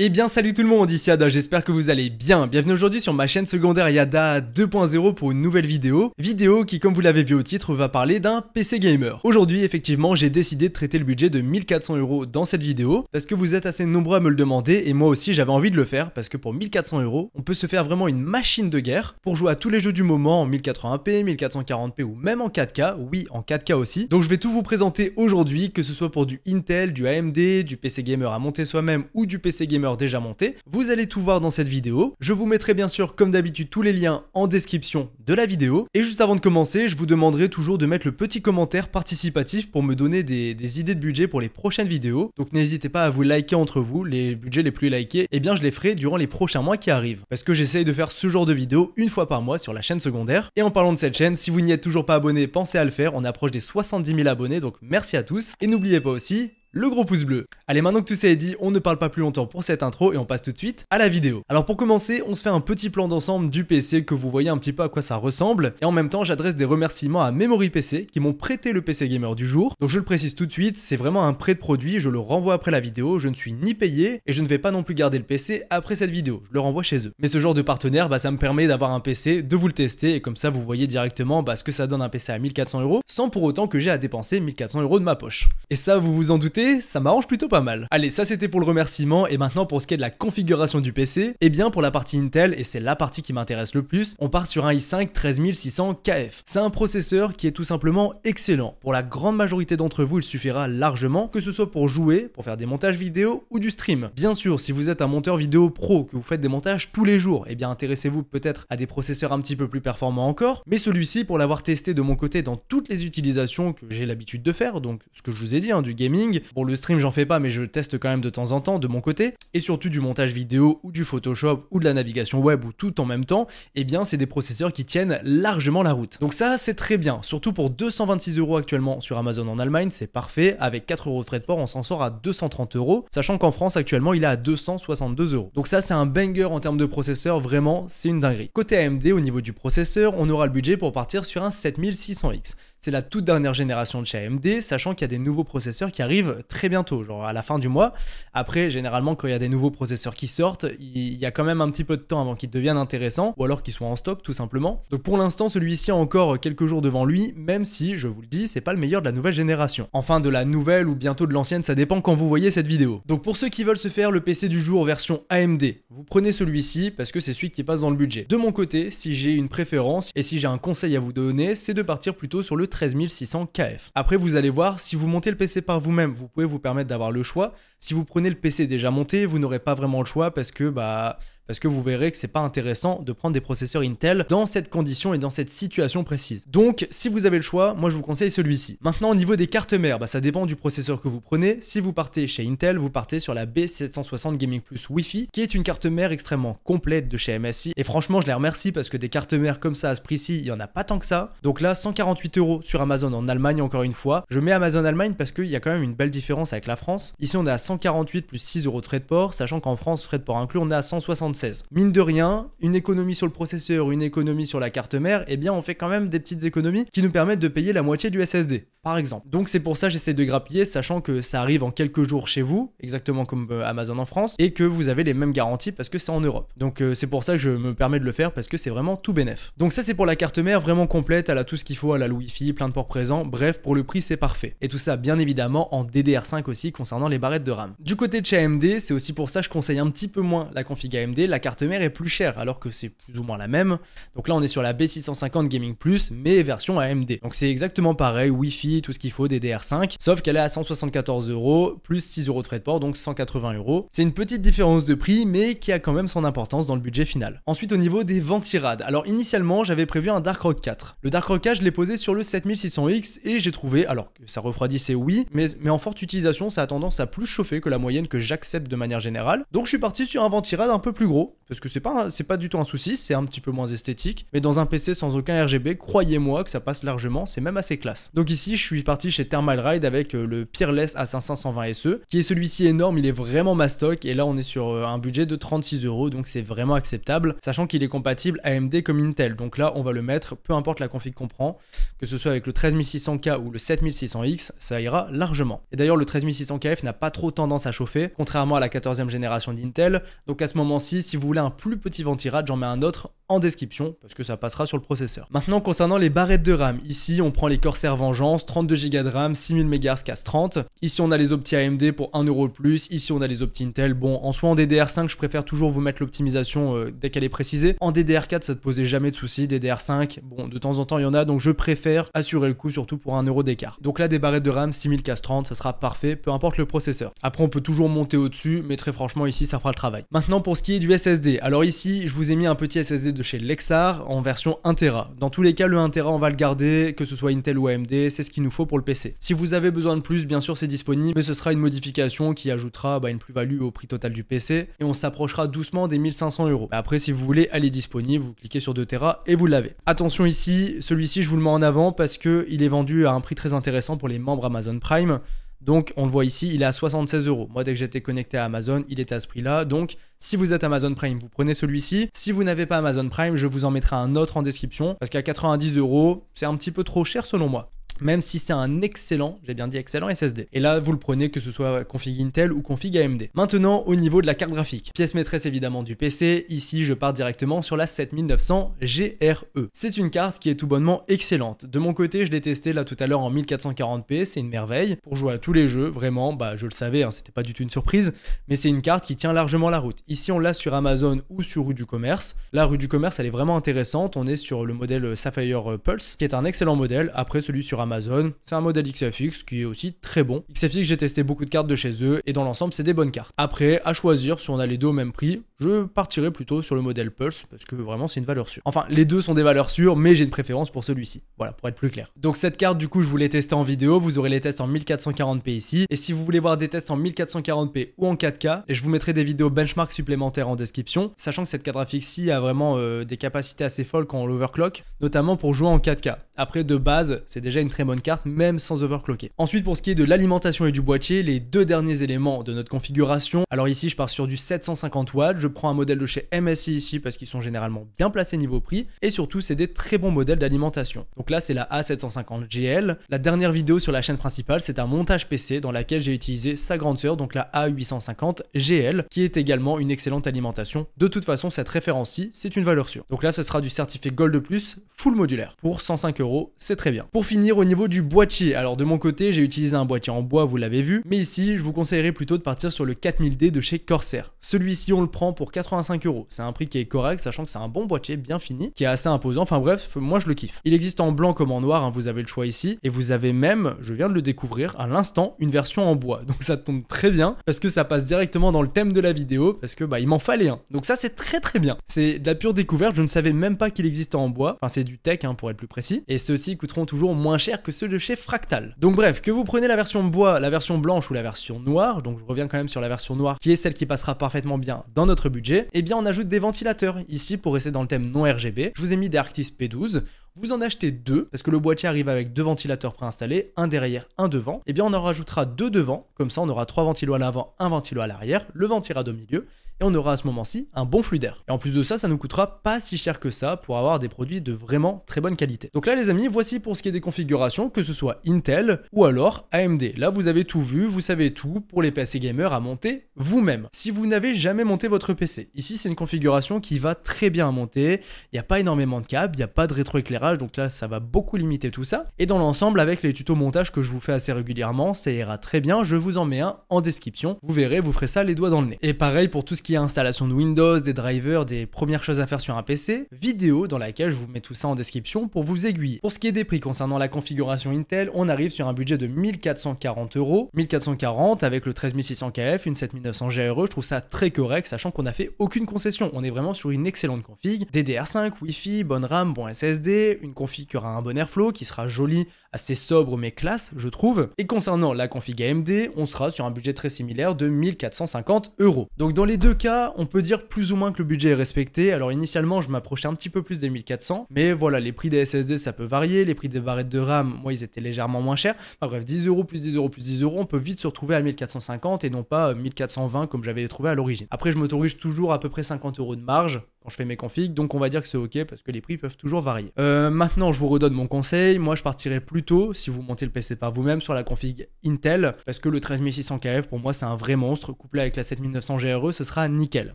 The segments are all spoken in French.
Eh bien salut tout le monde, ici Ada, j'espère que vous allez bien. Bienvenue aujourd'hui sur ma chaîne secondaire Yada 2.0 pour une nouvelle vidéo. Vidéo qui, comme vous l'avez vu au titre, va parler d'un PC gamer. Aujourd'hui, effectivement, j'ai décidé de traiter le budget de 1400 euros dans cette vidéo parce que vous êtes assez nombreux à me le demander et moi aussi j'avais envie de le faire parce que pour 1400 euros, on peut se faire vraiment une machine de guerre pour jouer à tous les jeux du moment en 1080p, 1440p ou même en 4K, oui, en 4K aussi. Donc je vais tout vous présenter aujourd'hui, que ce soit pour du Intel, du AMD, du PC gamer à monter soi-même ou du PC gamer déjà monté Vous allez tout voir dans cette vidéo. Je vous mettrai bien sûr, comme d'habitude, tous les liens en description de la vidéo. Et juste avant de commencer, je vous demanderai toujours de mettre le petit commentaire participatif pour me donner des, idées de budget pour les prochaines vidéos. Donc n'hésitez pas à vous liker entre vous. Les budgets les plus likés, et eh bien je les ferai durant les prochains mois qui arrivent. Parce que j'essaye de faire ce genre de vidéo une fois par mois sur la chaîne secondaire. Et en parlant de cette chaîne, si vous n'y êtes toujours pas abonné, pensez à le faire. On approche des 70 000 abonnés, donc merci à tous. Et n'oubliez pas aussi, le gros pouce bleu. Allez, maintenant que tout ça est dit, on ne parle pas plus longtemps pour cette intro et on passe tout de suite à la vidéo. Alors pour commencer, on se fait un petit plan d'ensemble du PC que vous voyez un petit peu à quoi ça ressemble et en même temps, j'adresse des remerciements à Memory PC qui m'ont prêté le PC Gamer du jour. Donc je le précise tout de suite, c'est vraiment un prêt de produit, je le renvoie après la vidéo, je ne suis ni payé et je ne vais pas non plus garder le PC après cette vidéo, je le renvoie chez eux. Mais ce genre de partenaire, bah ça me permet d'avoir un PC, de vous le tester et comme ça vous voyez directement bah, ce que ça donne un PC à 1400 euros sans pour autant que j'ai à dépenser 1400 euros de ma poche. Et ça, vous vous en doutez ça m'arrange plutôt pas mal. Allez, ça c'était pour le remerciement, et maintenant pour ce qui est de la configuration du PC, eh bien pour la partie Intel, et c'est la partie qui m'intéresse le plus, on part sur un i5 13600KF. C'est un processeur qui est tout simplement excellent. Pour la grande majorité d'entre vous, il suffira largement, que ce soit pour jouer, pour faire des montages vidéo ou du stream. Bien sûr, si vous êtes un monteur vidéo pro, que vous faites des montages tous les jours, eh bien intéressez-vous peut-être à des processeurs un petit peu plus performants encore, mais celui-ci, pour l'avoir testé de mon côté dans toutes les utilisations que j'ai l'habitude de faire, donc ce que je vous ai dit, hein, du gaming, Bon, le stream, j'en fais pas, mais je teste quand même de temps en temps de mon côté. Et surtout du montage vidéo ou du Photoshop ou de la navigation web ou tout en même temps, eh bien, c'est des processeurs qui tiennent largement la route. Donc ça, c'est très bien. Surtout pour 226 euros actuellement sur Amazon en Allemagne, c'est parfait. Avec 4 euros de frais de port, on s'en sort à 230 euros, sachant qu'en France, actuellement, il est à 262 euros. Donc ça, c'est un banger en termes de processeur. Vraiment, c'est une dinguerie. Côté AMD, au niveau du processeur, on aura le budget pour partir sur un 7600X. C'est la toute dernière génération de chez AMD, sachant qu'il y a des nouveaux processeurs qui arrivent très bientôt, genre à la fin du mois. Après, généralement, quand il y a des nouveaux processeurs qui sortent, il y a quand même un petit peu de temps avant qu'ils deviennent intéressants, ou alors qu'ils soient en stock, tout simplement. Donc pour l'instant, celui-ci a encore quelques jours devant lui, même si, je vous le dis, c'est pas le meilleur de la nouvelle génération. Enfin, de la nouvelle ou bientôt de l'ancienne, ça dépend quand vous voyez cette vidéo. Donc pour ceux qui veulent se faire le PC du jour version AMD, vous prenez celui-ci parce que c'est celui qui passe dans le budget. De mon côté, si j'ai une préférence et si j'ai un conseil à vous donner, c'est de partir plutôt sur le 13600 KF. Après, vous allez voir, si vous montez le PC par vous-même, vous pouvez vous permettre d'avoir le choix. Si vous prenez le PC déjà monté, vous n'aurez pas vraiment le choix parce que bah parce que vous verrez que c'est pas intéressant de prendre des processeurs Intel dans cette condition et dans cette situation précise. Donc, si vous avez le choix, moi je vous conseille celui-ci. Maintenant, au niveau des cartes mères, bah, ça dépend du processeur que vous prenez. Si vous partez chez Intel, vous partez sur la B760 Gaming Plus Wi-Fi, qui est une carte mère extrêmement complète de chez MSI. Et franchement, je les remercie parce que des cartes mères comme ça à ce prix-ci, il y en a pas tant que ça. Donc là, 148 euros sur Amazon en Allemagne, encore une fois. Je mets Amazon Allemagne parce qu'il y a quand même une belle différence avec la France. Ici, on est à 148 plus 6 euros de frais de port, sachant qu'en France, frais de port inclus, on est à 160 Mine de rien, une économie sur le processeur, une économie sur la carte mère, eh bien on fait quand même des petites économies qui nous permettent de payer la moitié du SSD, par exemple. Donc c'est pour ça que j'essaie de grappiller, sachant que ça arrive en quelques jours chez vous, exactement comme euh, Amazon en France, et que vous avez les mêmes garanties parce que c'est en Europe. Donc euh, c'est pour ça que je me permets de le faire parce que c'est vraiment tout bénef. Donc ça c'est pour la carte mère vraiment complète, elle a tout ce qu'il faut, elle a le Wi-Fi, plein de ports présents, bref pour le prix c'est parfait. Et tout ça bien évidemment en DDR5 aussi concernant les barrettes de RAM. Du côté de chez AMD, c'est aussi pour ça que je conseille un petit peu moins la config AMD, la carte mère est plus chère, alors que c'est plus ou moins la même. Donc là, on est sur la B650 Gaming Plus, mais version AMD. Donc c'est exactement pareil, Wi-Fi, tout ce qu'il faut, DDR5, sauf qu'elle est à 174 euros, plus 6 euros de frais de port, donc 180 euros. C'est une petite différence de prix, mais qui a quand même son importance dans le budget final. Ensuite, au niveau des ventirades, alors initialement, j'avais prévu un Dark Rock 4. Le Dark Rock 4, je l'ai posé sur le 7600X et j'ai trouvé, alors que ça refroidissait, oui, mais, mais en forte utilisation, ça a tendance à plus chauffer que la moyenne que j'accepte de manière générale. Donc je suis parti sur un ventirade un peu plus gros, parce que c'est pas, c'est pas du tout un souci, c'est un petit peu moins esthétique, mais dans un PC sans aucun RGB, croyez-moi que ça passe largement, c'est même assez classe. Donc ici, je suis parti chez Thermal Ride avec euh, le Peerless A520 SE, qui est celui-ci énorme, il est vraiment ma et là on est sur euh, un budget de 36 euros, donc c'est vraiment acceptable, sachant qu'il est compatible AMD comme Intel, donc là on va le mettre, peu importe la config qu'on prend, que ce soit avec le 13600K ou le 7600X, ça ira largement. Et d'ailleurs le 13600KF n'a pas trop tendance à chauffer, contrairement à la 14e génération d'Intel, donc à ce moment-ci, si vous voulez un plus petit ventirad, j'en mets un autre en description parce que ça passera sur le processeur. Maintenant concernant les barrettes de RAM, ici on prend les Corsair Vengeance, 32Go de RAM, 6000 MHz casse 30. Ici on a les opti AMD pour 1€ de plus, ici on a les opti Intel. Bon, en soi en DDR5, je préfère toujours vous mettre l'optimisation euh, dès qu'elle est précisée. En DDR4, ça ne posait jamais de soucis, DDR5, bon, de temps en temps il y en a donc je préfère assurer le coup surtout pour 1€ d'écart. Donc là des barrettes de RAM 6000 CAS 30, ça sera parfait peu importe le processeur. Après on peut toujours monter au-dessus, mais très franchement ici ça fera le travail. Maintenant pour ce qui est du SSD. Alors ici, je vous ai mis un petit SSD de chez Lexar en version 1 Tera. Dans tous les cas, le 1 Tera, on va le garder, que ce soit Intel ou AMD, c'est ce qu'il nous faut pour le PC. Si vous avez besoin de plus, bien sûr, c'est disponible, mais ce sera une modification qui ajoutera bah, une plus-value au prix total du PC et on s'approchera doucement des 1500 euros. Après, si vous voulez, aller disponible, vous cliquez sur 2 Tera et vous l'avez. Attention ici, celui-ci, je vous le mets en avant parce qu'il est vendu à un prix très intéressant pour les membres Amazon Prime. Donc, on le voit ici, il est à 76 euros. Moi, dès que j'étais connecté à Amazon, il était à ce prix-là. Donc, si vous êtes Amazon Prime, vous prenez celui-ci. Si vous n'avez pas Amazon Prime, je vous en mettrai un autre en description parce qu'à 90 euros, c'est un petit peu trop cher selon moi même si c'est un excellent, j'ai bien dit excellent SSD. Et là, vous le prenez que ce soit config Intel ou config AMD. Maintenant, au niveau de la carte graphique, pièce maîtresse évidemment du PC, ici je pars directement sur la 7900 GRE. C'est une carte qui est tout bonnement excellente. De mon côté, je l'ai testée là tout à l'heure en 1440p, c'est une merveille. Pour jouer à tous les jeux, vraiment, bah je le savais, hein, c'était pas du tout une surprise, mais c'est une carte qui tient largement la route. Ici, on l'a sur Amazon ou sur Rue du Commerce. La Rue du Commerce, elle est vraiment intéressante, on est sur le modèle Sapphire Pulse, qui est un excellent modèle, après celui sur Amazon Amazon. C'est un modèle XFX qui est aussi très bon. XFX, j'ai testé beaucoup de cartes de chez eux et dans l'ensemble, c'est des bonnes cartes. Après, à choisir si on a les deux au même prix, je partirai plutôt sur le modèle Pulse parce que vraiment, c'est une valeur sûre. Enfin, les deux sont des valeurs sûres, mais j'ai une préférence pour celui-ci. Voilà, pour être plus clair. Donc, cette carte, du coup, je voulais tester en vidéo. Vous aurez les tests en 1440p ici. Et si vous voulez voir des tests en 1440p ou en 4K, et je vous mettrai des vidéos benchmark supplémentaires en description, sachant que cette carte graphique-ci a vraiment euh, des capacités assez folles quand on l'overclock, notamment pour jouer en 4K. Après, de base, c'est déjà une très bonne carte même sans overclocker. Ensuite pour ce qui est de l'alimentation et du boîtier, les deux derniers éléments de notre configuration, alors ici je pars sur du 750 watts, je prends un modèle de chez MSI ici parce qu'ils sont généralement bien placés niveau prix et surtout c'est des très bons modèles d'alimentation. Donc là c'est la A750GL, la dernière vidéo sur la chaîne principale c'est un montage PC dans laquelle j'ai utilisé sa grande soeur donc la A850GL qui est également une excellente alimentation. De toute façon cette référence-ci c'est une valeur sûre. Donc là ce sera du certificat Gold Plus full modulaire. Pour 105 euros c'est très bien. Pour finir au niveau du boîtier, alors de mon côté, j'ai utilisé un boîtier en bois, vous l'avez vu, mais ici, je vous conseillerais plutôt de partir sur le 4000D de chez Corsair. Celui-ci, on le prend pour 85 euros. C'est un prix qui est correct, sachant que c'est un bon boîtier bien fini, qui est assez imposant. Enfin bref, moi je le kiffe. Il existe en blanc comme en noir, hein, vous avez le choix ici, et vous avez même, je viens de le découvrir à l'instant, une version en bois. Donc ça tombe très bien parce que ça passe directement dans le thème de la vidéo, parce que bah il m'en fallait un. Donc ça c'est très très bien. C'est de la pure découverte. Je ne savais même pas qu'il existait en bois. Enfin c'est du tech hein, pour être plus précis. Et ceux-ci coûteront toujours moins cher que ceux de chez Fractal. Donc bref, que vous prenez la version bois, la version blanche ou la version noire, donc je reviens quand même sur la version noire qui est celle qui passera parfaitement bien dans notre budget, eh bien on ajoute des ventilateurs ici pour rester dans le thème non RGB. Je vous ai mis des Arctis P12. Vous en achetez deux, parce que le boîtier arrive avec deux ventilateurs préinstallés, un derrière, un devant. Et eh bien on en rajoutera deux devant, comme ça on aura trois ventilos à l'avant, un ventilo à l'arrière, le ira au milieu, et on aura à ce moment-ci un bon flux d'air. Et en plus de ça, ça nous coûtera pas si cher que ça pour avoir des produits de vraiment très bonne qualité. Donc là les amis, voici pour ce qui est des configurations, que ce soit Intel ou alors AMD. Là vous avez tout vu, vous savez tout pour les PC gamers à monter vous-même. Si vous n'avez jamais monté votre PC, ici c'est une configuration qui va très bien à monter, il n'y a pas énormément de câbles, il n'y a pas de rétroéclairage, donc là ça va beaucoup limiter tout ça. Et dans l'ensemble, avec les tutos montage que je vous fais assez régulièrement, ça ira très bien, je vous en mets un en description, vous verrez, vous ferez ça les doigts dans le nez. Et pareil pour tout ce qui est installation de Windows, des drivers, des premières choses à faire sur un PC, vidéo dans laquelle je vous mets tout ça en description pour vous aiguiller. Pour ce qui est des prix concernant la configuration Intel, on arrive sur un budget de 1440 euros, 1440 avec le 13600KF, une 7900 GRE, je trouve ça très correct, sachant qu'on n'a fait aucune concession, on est vraiment sur une excellente config, DDR5, Wi-Fi, bonne RAM, bon SSD, une config qui aura un bon airflow, qui sera jolie, assez sobre mais classe, je trouve. Et concernant la config AMD, on sera sur un budget très similaire de 1450 euros. Donc dans les deux cas, on peut dire plus ou moins que le budget est respecté. Alors initialement, je m'approchais un petit peu plus des 1400, mais voilà, les prix des SSD, ça peut varier. Les prix des barrettes de RAM, moi, ils étaient légèrement moins chers. Enfin, bref, 10 euros plus 10 euros plus 10 euros, on peut vite se retrouver à 1450 et non pas 1420 comme j'avais trouvé à l'origine. Après, je m'autorise toujours à peu près 50 euros de marge quand je fais mes configs. Donc on va dire que c'est ok parce que les prix peuvent toujours varier. Euh, maintenant, je vous redonne mon conseil. Moi, je partirai plutôt, si vous montez le PC par vous-même, sur la config Intel parce que le 13600 KF, pour moi, c'est un vrai monstre. Couplé avec la 7900 GRE, ce sera nickel.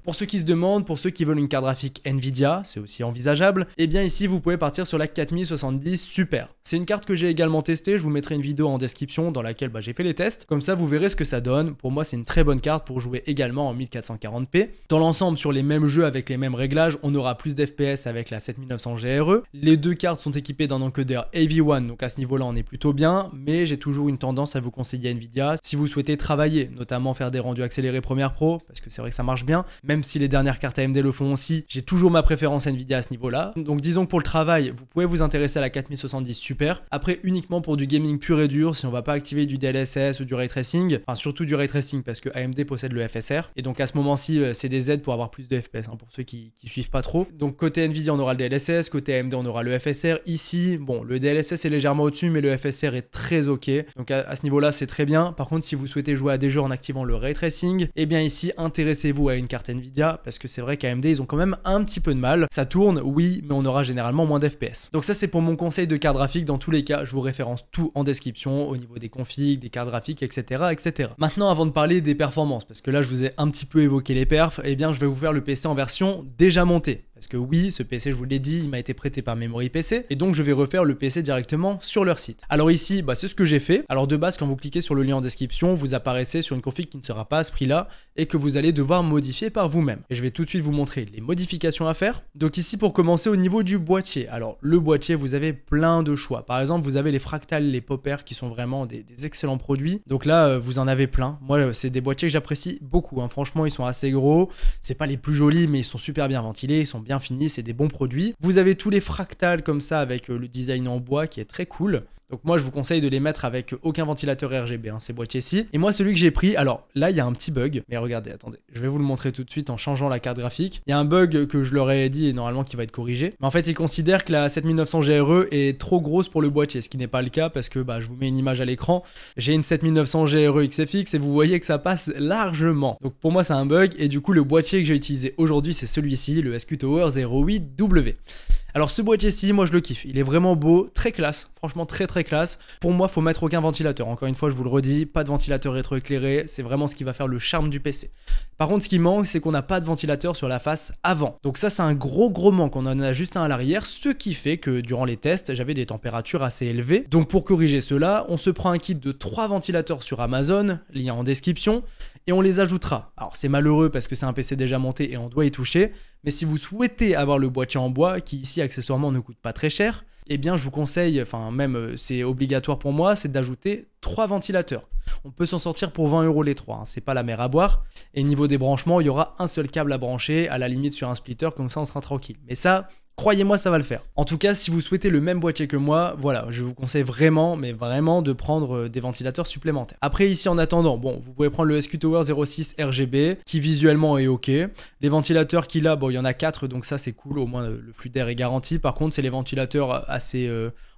Pour ceux qui se demandent, pour ceux qui veulent une carte graphique Nvidia, c'est aussi envisageable, et eh bien ici, vous pouvez partir sur la 4070 Super. C'est une carte que j'ai également testée. Je vous mettrai une vidéo en description dans laquelle bah, j'ai fait les tests. Comme ça, vous verrez ce que ça donne. Pour moi, c'est une très bonne carte pour jouer également en 1440p. Dans l'ensemble, sur les mêmes jeux avec les mêmes règles on aura plus d'FPS avec la 7900 GRE. Les deux cartes sont équipées d'un encodeur AV1, donc à ce niveau-là, on est plutôt bien, mais j'ai toujours une tendance à vous conseiller Nvidia si vous souhaitez travailler, notamment faire des rendus accélérés première Pro, parce que c'est vrai que ça marche bien, même si les dernières cartes AMD le font aussi, j'ai toujours ma préférence Nvidia à ce niveau-là. Donc disons que pour le travail, vous pouvez vous intéresser à la 4070 Super, après uniquement pour du gaming pur et dur, si on va pas activer du DLSS ou du ray tracing, enfin surtout du ray tracing parce que AMD possède le FSR, et donc à ce moment-ci, c'est des aides pour avoir plus de FPS, hein, pour ceux qui suivent pas trop. Donc côté Nvidia, on aura le DLSS, côté AMD, on aura le FSR. Ici, bon, le DLSS est légèrement au-dessus, mais le FSR est très ok. Donc à, ce niveau-là, c'est très bien. Par contre, si vous souhaitez jouer à des jeux en activant le ray tracing, et eh bien ici, intéressez-vous à une carte Nvidia, parce que c'est vrai qu'AMD, ils ont quand même un petit peu de mal. Ça tourne, oui, mais on aura généralement moins d'FPS. Donc ça, c'est pour mon conseil de carte graphique. Dans tous les cas, je vous référence tout en description, au niveau des configs, des cartes graphiques, etc. etc. Maintenant, avant de parler des performances, parce que là, je vous ai un petit peu évoqué les perfs, et eh bien, je vais vous faire le PC en version déjà déjà monté. Parce que oui, ce PC, je vous l'ai dit, il m'a été prêté par Memory PC, et donc je vais refaire le PC directement sur leur site. Alors ici, bah, c'est ce que j'ai fait. Alors de base, quand vous cliquez sur le lien en description, vous apparaissez sur une config qui ne sera pas à ce prix-là, et que vous allez devoir modifier par vous-même. Et je vais tout de suite vous montrer les modifications à faire. Donc ici, pour commencer, au niveau du boîtier. Alors le boîtier, vous avez plein de choix. Par exemple, vous avez les fractales, les poppers, qui sont vraiment des, excellents produits. Donc là, euh, vous en avez plein. Moi, euh, c'est des boîtiers que j'apprécie beaucoup. Hein. Franchement, ils sont assez gros. C'est pas les plus jolis, mais ils sont super bien ventilés, sont bien fini, c'est des bons produits. Vous avez tous les fractales comme ça avec euh, le design en bois qui est très cool. Donc moi je vous conseille de les mettre avec aucun ventilateur RGB, hein, ces boîtiers-ci. Et moi celui que j'ai pris, alors là il y a un petit bug, mais regardez, attendez, je vais vous le montrer tout de suite en changeant la carte graphique. Il y a un bug que je leur ai dit et normalement qui va être corrigé. Mais en fait ils considèrent que la 7900 GRE est trop grosse pour le boîtier, ce qui n'est pas le cas parce que bah, je vous mets une image à l'écran, j'ai une 7900 GRE XFX et vous voyez que ça passe largement. Donc pour moi c'est un bug et du coup le boîtier que j'ai utilisé aujourd'hui c'est celui-ci, le SQ Tower 08W. Alors ce boîtier-ci, moi je le kiffe. Il est vraiment beau, très classe, franchement très très classe. Pour moi, faut mettre aucun ventilateur. Encore une fois, je vous le redis, pas de ventilateur rétroéclairé, c'est vraiment ce qui va faire le charme du PC. Par contre, ce qui manque, c'est qu'on n'a pas de ventilateur sur la face avant. Donc ça, c'est un gros gros manque. On en a juste un à l'arrière, ce qui fait que durant les tests, j'avais des températures assez élevées. Donc pour corriger cela, on se prend un kit de 3 ventilateurs sur Amazon, lien en description, et on les ajoutera. Alors c'est malheureux parce que c'est un PC déjà monté et on doit y toucher, mais si vous souhaitez avoir le boîtier en bois, qui ici accessoirement ne coûte pas très cher, eh bien je vous conseille, enfin même euh, c'est obligatoire pour moi, c'est d'ajouter trois ventilateurs. On peut s'en sortir pour 20 euros les trois, hein. c'est pas la mer à boire. Et niveau débranchement, il y aura un seul câble à brancher, à la limite sur un splitter, comme ça on sera tranquille. Mais ça, Croyez-moi, ça va le faire. En tout cas, si vous souhaitez le même boîtier que moi, voilà, je vous conseille vraiment, mais vraiment de prendre euh, des ventilateurs supplémentaires. Après, ici en attendant, bon, vous pouvez prendre le SQ Tower 06 RGB, qui visuellement est ok. Les ventilateurs qu'il a, bon, il y en a 4, donc ça c'est cool, au moins euh, le flux d'air est garanti. Par contre, c'est les ventilateurs euh, assez,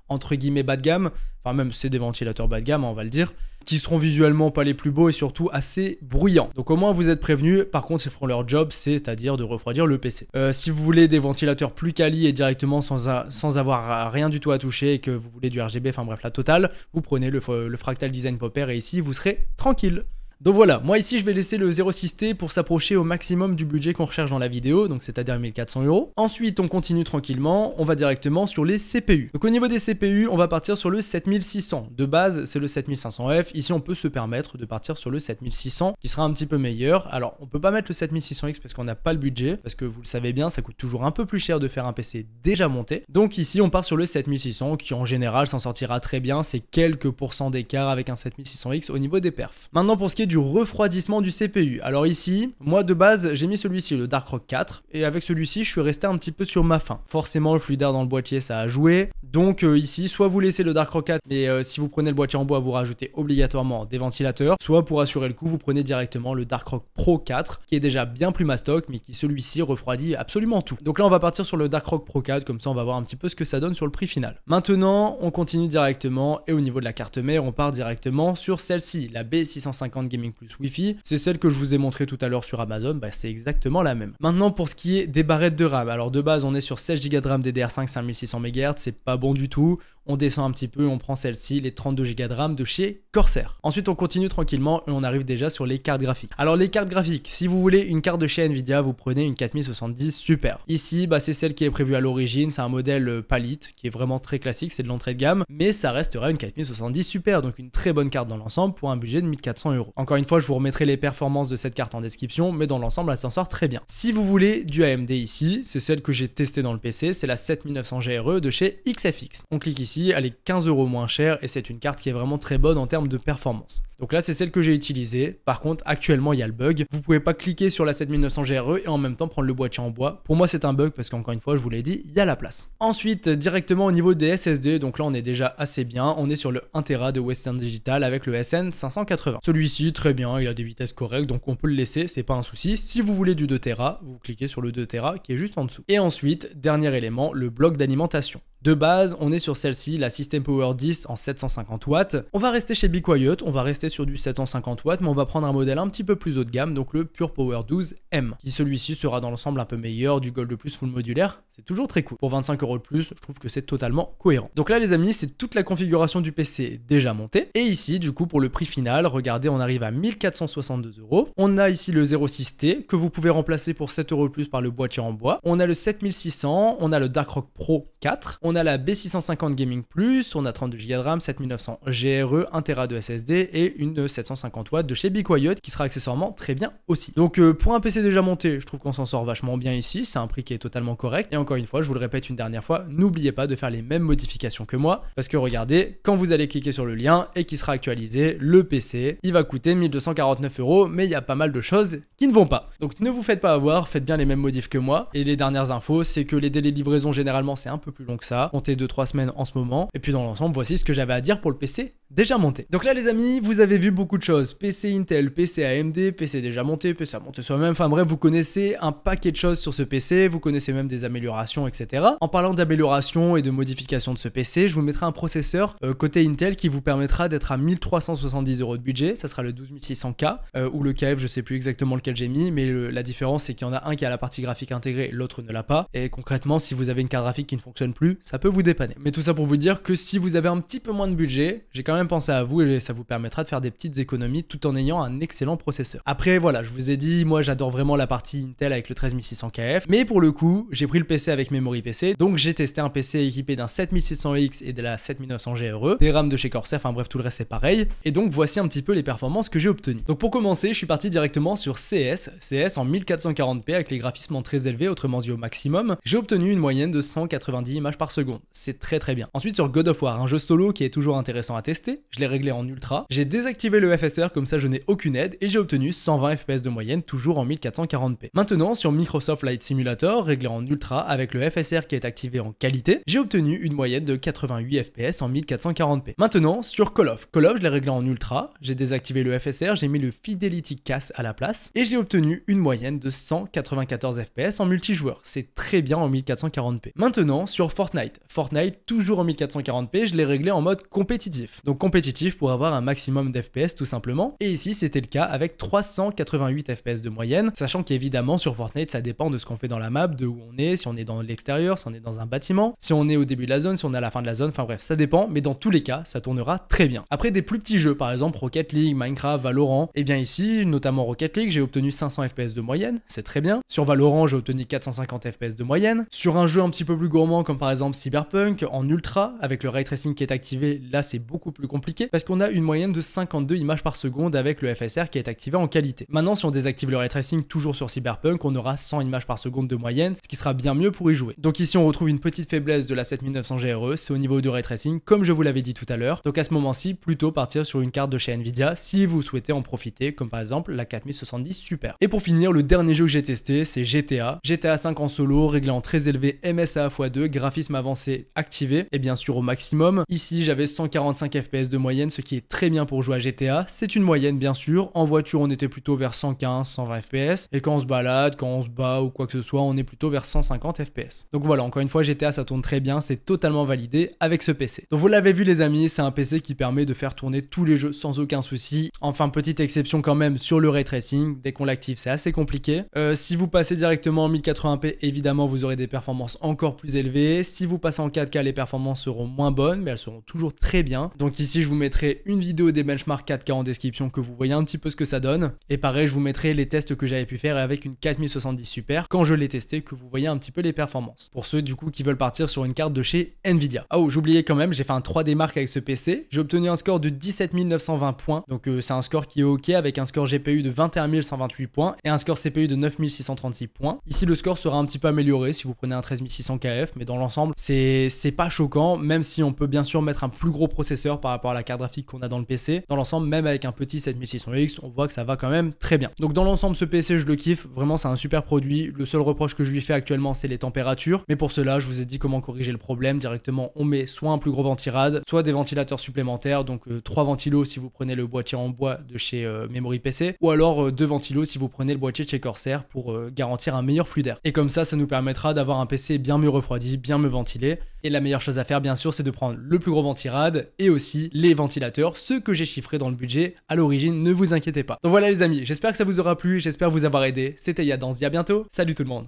entre guillemets, bas de gamme. Enfin, même c'est des ventilateurs bas de gamme, on va le dire qui seront visuellement pas les plus beaux et surtout assez bruyants. Donc au moins vous êtes prévenus, par contre ils feront leur job, c'est-à-dire de refroidir le PC. Euh, si vous voulez des ventilateurs plus quali et directement sans, sans avoir rien du tout à toucher et que vous voulez du RGB, enfin bref la totale, vous prenez le, le Fractal Design Popper et ici vous serez tranquille. Donc voilà, moi ici je vais laisser le 0,6T pour s'approcher au maximum du budget qu'on recherche dans la vidéo, donc c'est-à-dire 1400 euros. Ensuite on continue tranquillement, on va directement sur les CPU. Donc au niveau des CPU, on va partir sur le 7600. De base c'est le 7500F, ici on peut se permettre de partir sur le 7600 qui sera un petit peu meilleur. Alors on peut pas mettre le 7600X parce qu'on n'a pas le budget, parce que vous le savez bien, ça coûte toujours un peu plus cher de faire un PC déjà monté. Donc ici on part sur le 7600 qui en général s'en sortira très bien, c'est quelques pourcents d'écart avec un 7600X au niveau des perfs. Maintenant pour ce qui est du refroidissement du CPU. Alors ici, moi de base, j'ai mis celui-ci, le Dark Rock 4, et avec celui-ci, je suis resté un petit peu sur ma fin. Forcément, le flux d'air dans le boîtier, ça a joué. Donc euh, ici, soit vous laissez le Dark Rock 4, mais euh, si vous prenez le boîtier en bois, vous rajoutez obligatoirement des ventilateurs, soit pour assurer le coup, vous prenez directement le Dark Rock Pro 4, qui est déjà bien plus mastoc, mais qui celui-ci refroidit absolument tout. Donc là, on va partir sur le Dark Rock Pro 4, comme ça, on va voir un petit peu ce que ça donne sur le prix final. Maintenant, on continue directement, et au niveau de la carte mère, on part directement sur celle-ci, la B650 plus wi c'est celle que je vous ai montré tout à l'heure sur Amazon, bah, c'est exactement la même. Maintenant pour ce qui est des barrettes de RAM, alors de base on est sur 16 Go de RAM DDR5 5600 MHz, c'est pas bon du tout on descend un petit peu, on prend celle-ci, les 32 Go de RAM de chez Corsair. Ensuite, on continue tranquillement et on arrive déjà sur les cartes graphiques. Alors les cartes graphiques, si vous voulez une carte de chez Nvidia, vous prenez une 4070 super. Ici, bah, c'est celle qui est prévue à l'origine, c'est un modèle euh, palite qui est vraiment très classique, c'est de l'entrée de gamme, mais ça restera une 4070 super, donc une très bonne carte dans l'ensemble pour un budget de 1400 euros. Encore une fois, je vous remettrai les performances de cette carte en description, mais dans l'ensemble, elle s'en sort très bien. Si vous voulez du AMD ici, c'est celle que j'ai testée dans le PC, c'est la 7900 GRE de chez XFX. On clique ici elle est 15 euros moins chère et c'est une carte qui est vraiment très bonne en termes de performance. Donc là, c'est celle que j'ai utilisée. Par contre, actuellement, il y a le bug. Vous pouvez pas cliquer sur la 7900 GRE et en même temps prendre le boîtier en bois. Pour moi, c'est un bug parce qu'encore une fois, je vous l'ai dit, il y a la place. Ensuite, directement au niveau des SSD, donc là, on est déjà assez bien. On est sur le 1 Tera de Western Digital avec le SN 580. Celui-ci, très bien, il a des vitesses correctes, donc on peut le laisser, c'est pas un souci. Si vous voulez du 2 Tera, vous cliquez sur le 2 Tera qui est juste en dessous. Et ensuite, dernier élément, le bloc d'alimentation. De base, on est sur celle-ci, la System Power 10 en 750 watts. On va rester chez Be on va rester sur du 750 watts, mais on va prendre un modèle un petit peu plus haut de gamme, donc le Pure Power 12 M, qui celui-ci sera dans l'ensemble un peu meilleur, du Gold Plus full modulaire. C'est toujours très cool. Pour 25 euros de plus, je trouve que c'est totalement cohérent. Donc là, les amis, c'est toute la configuration du PC déjà montée. Et ici, du coup, pour le prix final, regardez, on arrive à 1462 euros. On a ici le 06T que vous pouvez remplacer pour 7 euros de plus par le boîtier en bois. On a le 7600, on a le Dark Rock Pro 4, on a la B650 Gaming Plus, on a 32 Go de RAM, 7900 GRE, 1 Tera de SSD et une 750 watts de chez Big Quiet qui sera accessoirement très bien aussi. Donc euh, pour un PC déjà monté, je trouve qu'on s'en sort vachement bien ici. C'est un prix qui est totalement correct. Et encore une fois, je vous le répète une dernière fois, n'oubliez pas de faire les mêmes modifications que moi, parce que regardez, quand vous allez cliquer sur le lien et qui sera actualisé, le PC, il va coûter 1249 euros, mais il y a pas mal de choses qui ne vont pas. Donc ne vous faites pas avoir, faites bien les mêmes modifs que moi. Et les dernières infos, c'est que les délais de livraison généralement c'est un peu plus long que ça, comptez 2-3 semaines en ce moment. Et puis dans l'ensemble, voici ce que j'avais à dire pour le PC déjà monté. Donc là les amis, vous avez vu beaucoup de choses. PC Intel, PC AMD, PC déjà monté, PC à monter soi-même. Enfin bref, vous connaissez un paquet de choses sur ce PC, vous connaissez même des améliorations, etc. En parlant d'amélioration et de modification de ce PC, je vous mettrai un processeur euh, côté Intel qui vous permettra d'être à 1370 euros de budget. Ça sera le 12600K euh, ou le KF, je sais plus exactement lequel j'ai mis, mais la différence c'est qu'il y en a un qui a la partie graphique intégrée, l'autre ne l'a pas. Et concrètement, si vous avez une carte graphique qui ne fonctionne plus, ça peut vous dépanner. Mais tout ça pour vous dire que si vous avez un petit peu moins de budget, j'ai quand même Pensez penser à vous et ça vous permettra de faire des petites économies tout en ayant un excellent processeur. Après voilà, je vous ai dit, moi j'adore vraiment la partie Intel avec le 13600KF, mais pour le coup, j'ai pris le PC avec Memory PC, donc j'ai testé un PC équipé d'un 7600X et de la 7900 GRE, des RAM de chez Corsair, enfin bref, tout le reste c'est pareil, et donc voici un petit peu les performances que j'ai obtenues. Donc pour commencer, je suis parti directement sur CS, CS en 1440p avec les graphismes très élevés, autrement dit au maximum, j'ai obtenu une moyenne de 190 images par seconde, c'est très très bien. Ensuite sur God of War, un jeu solo qui est toujours intéressant à tester, je l'ai réglé en ultra, j'ai désactivé le FSR comme ça je n'ai aucune aide et j'ai obtenu 120 fps de moyenne toujours en 1440p. Maintenant sur Microsoft Light Simulator, réglé en ultra avec le FSR qui est activé en qualité, j'ai obtenu une moyenne de 88 fps en 1440p. Maintenant sur Call of, Call of je l'ai réglé en ultra, j'ai désactivé le FSR, j'ai mis le Fidelity Cast à la place et j'ai obtenu une moyenne de 194 fps en multijoueur, c'est très bien en 1440p. Maintenant sur Fortnite, Fortnite toujours en 1440p, je l'ai réglé en mode compétitif. Donc compétitif pour avoir un maximum d'FPS tout simplement. Et ici, c'était le cas avec 388 FPS de moyenne, sachant qu'évidemment sur Fortnite, ça dépend de ce qu'on fait dans la map, de où on est, si on est dans l'extérieur, si on est dans un bâtiment, si on est au début de la zone, si on est à la fin de la zone, enfin bref, ça dépend, mais dans tous les cas, ça tournera très bien. Après des plus petits jeux, par exemple Rocket League, Minecraft, Valorant, et eh bien ici, notamment Rocket League, j'ai obtenu 500 FPS de moyenne, c'est très bien. Sur Valorant, j'ai obtenu 450 FPS de moyenne. Sur un jeu un petit peu plus gourmand, comme par exemple Cyberpunk, en ultra, avec le ray tracing qui est activé, là c'est beaucoup plus compliqué parce qu'on a une moyenne de 52 images par seconde avec le FSR qui est activé en qualité. Maintenant, si on désactive le ray tracing toujours sur Cyberpunk, on aura 100 images par seconde de moyenne, ce qui sera bien mieux pour y jouer. Donc ici, on retrouve une petite faiblesse de la 7900 GRE, c'est au niveau du ray tracing, comme je vous l'avais dit tout à l'heure. Donc à ce moment-ci, plutôt partir sur une carte de chez Nvidia si vous souhaitez en profiter, comme par exemple la 4070 Super. Et pour finir, le dernier jeu que j'ai testé, c'est GTA. GTA 5 en solo, réglant très élevé MSA x2, graphisme avancé activé et bien sûr au maximum. Ici, j'avais 145 FPS de moyenne, ce qui est très bien pour jouer à GTA. C'est une moyenne bien sûr. En voiture, on était plutôt vers 115, 120 FPS. Et quand on se balade, quand on se bat ou quoi que ce soit, on est plutôt vers 150 FPS. Donc voilà, encore une fois, GTA ça tourne très bien, c'est totalement validé avec ce PC. Donc vous l'avez vu les amis, c'est un PC qui permet de faire tourner tous les jeux sans aucun souci. Enfin, petite exception quand même sur le ray tracing. Dès qu'on l'active, c'est assez compliqué. Euh, si vous passez directement en 1080p, évidemment, vous aurez des performances encore plus élevées. Si vous passez en 4K, les performances seront moins bonnes, mais elles seront toujours très bien. Donc ici, Ici, je vous mettrai une vidéo des benchmarks 4K en description que vous voyez un petit peu ce que ça donne. Et pareil, je vous mettrai les tests que j'avais pu faire avec une 4070 Super quand je l'ai testé, que vous voyez un petit peu les performances. Pour ceux du coup qui veulent partir sur une carte de chez Nvidia. Ah oh, j'oubliais quand même, j'ai fait un 3D marque avec ce PC. J'ai obtenu un score de 17 920 points. Donc euh, c'est un score qui est ok avec un score GPU de 21 128 points et un score CPU de 9636 points. Ici, le score sera un petit peu amélioré si vous prenez un 13600 KF, mais dans l'ensemble, c'est pas choquant, même si on peut bien sûr mettre un plus gros processeur par rapport à la carte graphique qu'on a dans le PC. Dans l'ensemble, même avec un petit 7600X, on voit que ça va quand même très bien. Donc dans l'ensemble, ce PC, je le kiffe. Vraiment, c'est un super produit. Le seul reproche que je lui fais actuellement, c'est les températures. Mais pour cela, je vous ai dit comment corriger le problème. Directement, on met soit un plus gros ventirad, soit des ventilateurs supplémentaires. Donc euh, trois 3 ventilos si vous prenez le boîtier en bois de chez euh, Memory PC, ou alors euh, deux 2 ventilos si vous prenez le boîtier de chez Corsair pour garantir un meilleur flux d'air. Et comme ça, ça nous permettra d'avoir un PC bien mieux refroidi, bien mieux ventilé. Et la meilleure chose à faire, bien sûr, c'est de prendre le plus gros ventirad et aussi les ventilateurs, ce que j'ai chiffré dans le budget à l'origine, ne vous inquiétez pas. Donc voilà les amis, j'espère que ça vous aura plu, j'espère vous avoir aidé. C'était Yadance, à bientôt, salut tout le monde